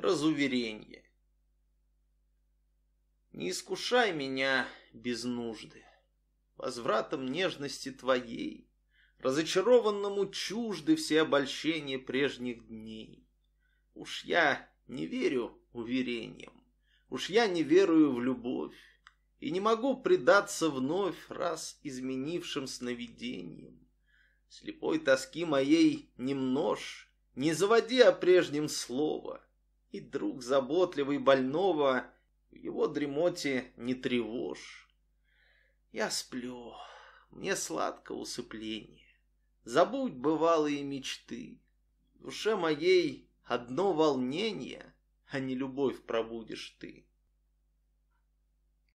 разуверенье. Не искушай меня без нужды, возвратом нежности твоей, разочарованному чужды все обольщения прежних дней. Уж я не верю уверениям, уж я не верую в любовь, и не могу предаться вновь раз изменившим сновидениям. Слепой тоски моей немножь. не заводи о прежнем слово, и друг заботливый больного в его дремоте не тревожь. Я сплю, мне сладко усыпление. Забудь бывалые мечты. В душе моей одно волнение, а не любовь пробудишь ты.